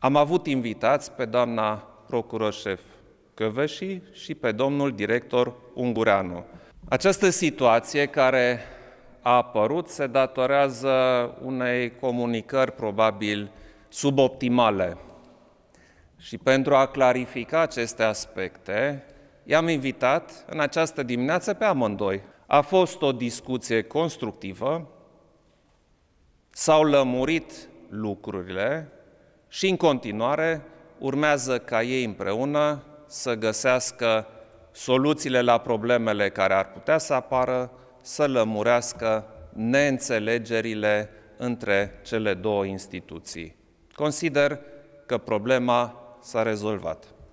Am avut invitați pe doamna procuror șef Căveși și pe domnul director Ungureanu. Această situație care a apărut se datorează unei comunicări probabil suboptimale. Și pentru a clarifica aceste aspecte, i-am invitat în această dimineață pe amândoi. A fost o discuție constructivă, s-au lămurit lucrurile, și în continuare urmează ca ei împreună să găsească soluțiile la problemele care ar putea să apară, să lămurească neînțelegerile între cele două instituții. Consider că problema s-a rezolvat.